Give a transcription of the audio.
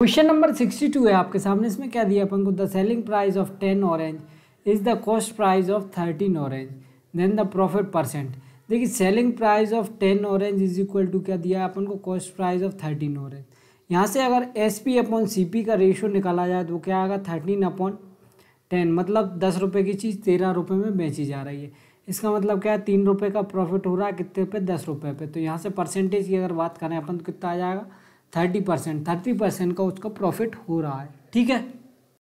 question number sixty two है आपके सामने इसमें क्या दिया अपन को the selling price of ten orange is the cost price of thirteen orange then the profit percent देखिए selling price of ten orange is equal to क्या दिया है अपन को cost price of thirteen orange यहाँ से अगर S P upon C P का रेशो निकाला जाए तो क्या आएगा थर्टीन अपॉन टेन मतलब दस रुपये की चीज़ तेरह रुपये में बेची जा रही है इसका मतलब क्या है तीन रुपये का प्रॉफिट हो रहा है कितने पे दस रुपये पे तो यहाँ से परसेंटेज की अगर बात करें अपन तो कितना आ जाएगा थर्टी परसेंट थर्टी परसेंट का उसका प्रॉफिट हो रहा है ठीक है